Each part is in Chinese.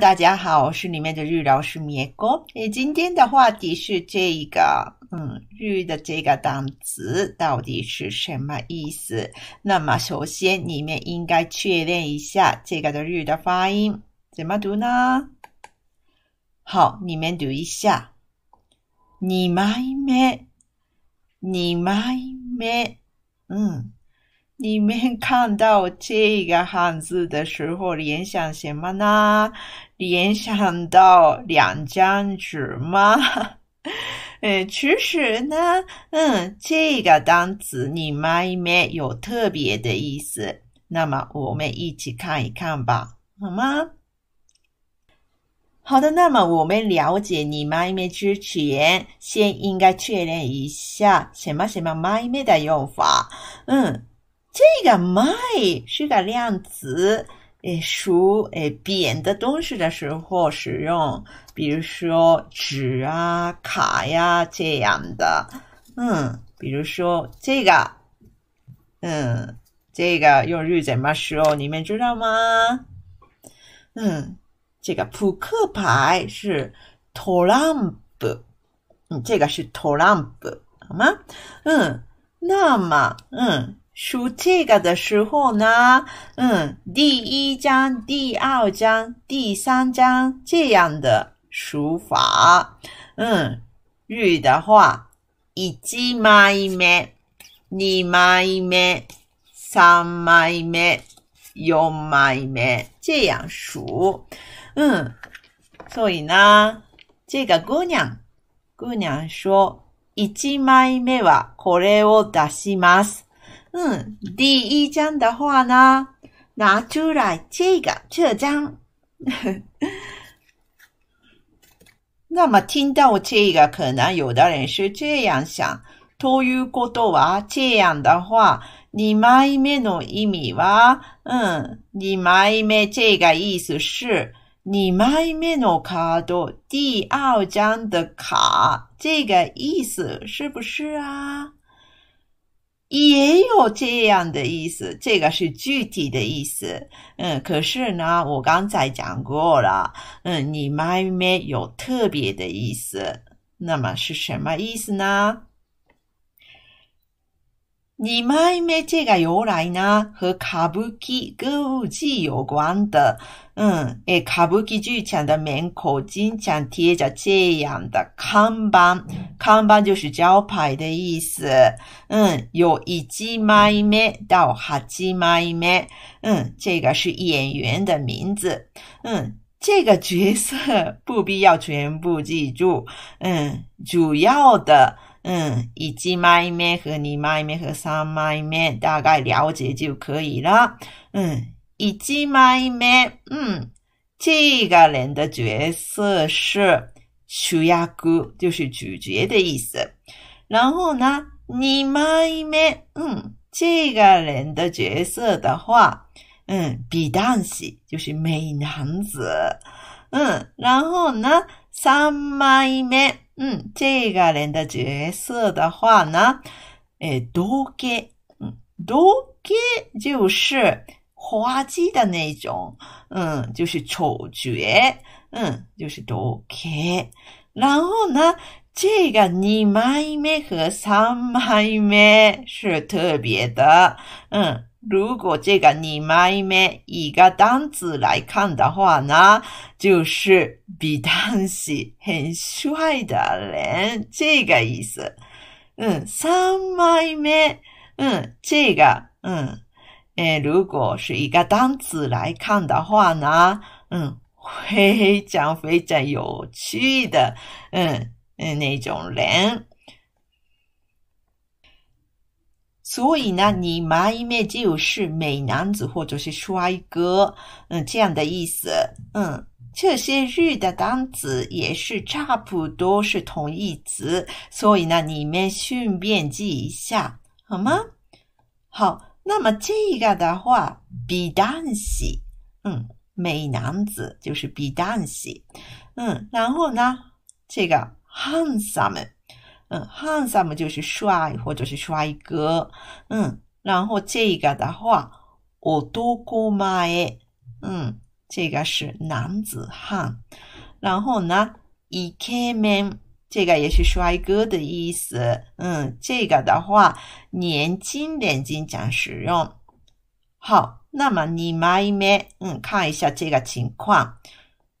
大家好，我是里面的日老师 m i e k 今天的话题是这一个，嗯，日的这个单词到底是什么意思？那么首先，你们应该确认一下这个的日的发音怎么读呢？好，你们读一下，にまいめ、にま嗯。你们看到这个汉字的时候，联想什么呢？联想到两张纸吗？嗯，其实呢，嗯，这个单词你一面有特别的意思。那么我们一起看一看吧，好吗？好的，那么我们了解你妈一面之前，先应该确认一下什么什么妈一面的用法，嗯。这个 my 是个量词，诶，数诶扁的东西的时候使用，比如说纸啊、卡呀这样的。嗯，比如说这个，嗯，这个用日语怎么说？你们知道吗？嗯，这个扑克牌是トランプ，嗯，这个是トランプ，好吗？嗯，那么，嗯。数这个的时候呢，嗯，第一章、第二章、第三章这样的数法，嗯，日的话，一枚枚、二枚目，三枚目，四枚目，这样数，嗯，所以呢，这个姑娘姑娘说，一枚目话，これを出します。嗯，第一张的话呢，拿出来这个这张。那么听到这个，可能有的人是这样想：「ということ啊？这样的话，二枚目の意味は，嗯，二枚目这个意思是，二枚目のカード，第二张的卡，这个意思是不是啊？耶。有这样的意思，这个是具体的意思。嗯，可是呢，我刚才讲过了，嗯，你妈没有特别的意思，那么是什么意思呢？二枚目这个由来呢，和歌舞伎歌舞伎有关的。嗯，诶，歌舞伎剧场的门口经常贴着这样的看板，看板就是招牌的意思。嗯，有一枚目到八枚目，嗯，这个是演员的名字。嗯，这个角色不必要全部记住，嗯，主要的。嗯，一枚目和二枚目和三枚目大概了解就可以了。嗯，一枚目，嗯，这个人的角色是主役，就是主角的意思。然后呢，二枚目，嗯，这个人的角色的话，嗯，比旦西就是美男子。嗯，然后呢，三枚目。嗯，这个人的角色的话呢，诶，给，嗯，多给就是花季的那种，嗯，就是丑角，嗯，就是多给。然后呢，这个二枚目和三枚目是特别的，嗯。如果这个第二名一个单子来看的话呢，就是比当时很帅的人，这个意思。嗯，三枚名，嗯，这个，嗯，诶，如果是一个单子来看的话呢，嗯，非常非常有趣的，嗯，那种人。所以呢，你一面就是美男子或者是帅哥，嗯，这样的意思。嗯，这些日的单词也是差不多是同义词，所以呢，你们顺便记一下，好吗？好，那么这个的话，be d a n c 嗯，美男子就是 be d a n c 嗯，然后呢，这个 handsome。嗯，s o m e 就是帅或者是帅哥。嗯，然后这个的话，我男高め，嗯，这个是男子汉。然后呢，イケメン，这个也是帅哥的意思。嗯，这个的话，年轻、人经常使用。好，那么你マイ嗯，看一下这个情况。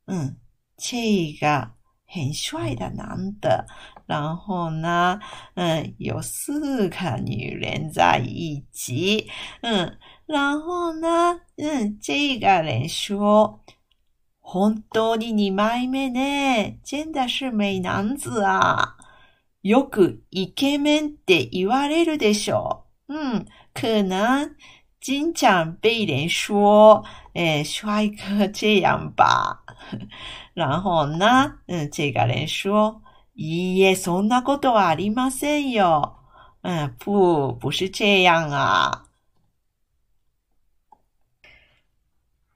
嗯，这个。很帅的男的，然后呢，嗯，有四个女人在一起，嗯，然后呢，嗯，这个人说，本当に二枚目ね、真的是美男子啊。よくイケメンって言われるでしょう。うん、可能。经常被人说，哎，帅哥，这样吧，然后呢，嗯，这个人说，いやそんなことはありませんよ，嗯，不，不是这样啊。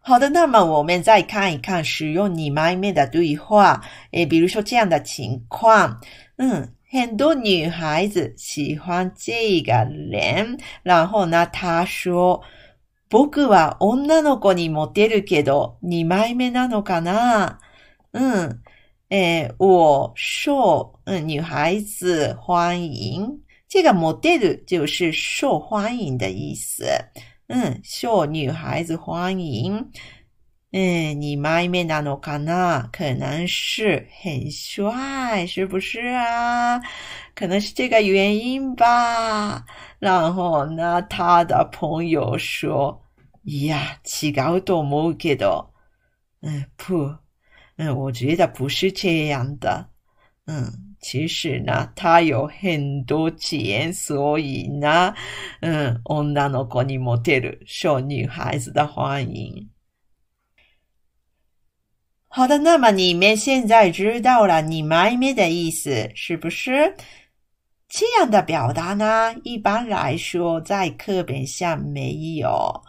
好的，那么我们再看一看使用你妈面的对话，哎，比如说这样的情况，嗯。很多女孩子喜欢这个人。然后呢、他说、僕は女の子にモテるけど、二枚目なのかなうん。え我受、う女孩子欢迎。这个モテる就是受欢迎的意思。嗯，受女孩子欢迎。嗯，二枚面なのかな？可能是很帅，是不是啊？可能是这个原因吧。然后呢，他的朋友说：“いや、違うと思うけ嗯，不，嗯，我觉得不是这样的。嗯，其实呢，他有很多钱，所以呢，嗯，女の子にもてる受女孩子的欢迎。好的，那么你们现在知道了你妈咪”的意思是不是？这样的表达呢，一般来说在课本上没有。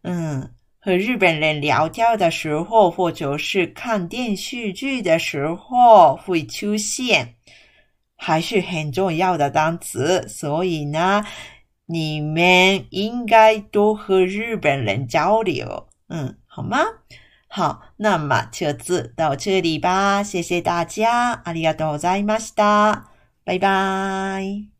嗯，和日本人聊天的时候，或者是看电视剧的时候会出现，还是很重要的单词。所以呢，你们应该多和日本人交流。嗯，好吗？好，那么就次到这里吧，谢谢大家，ありがとうございました。拜拜。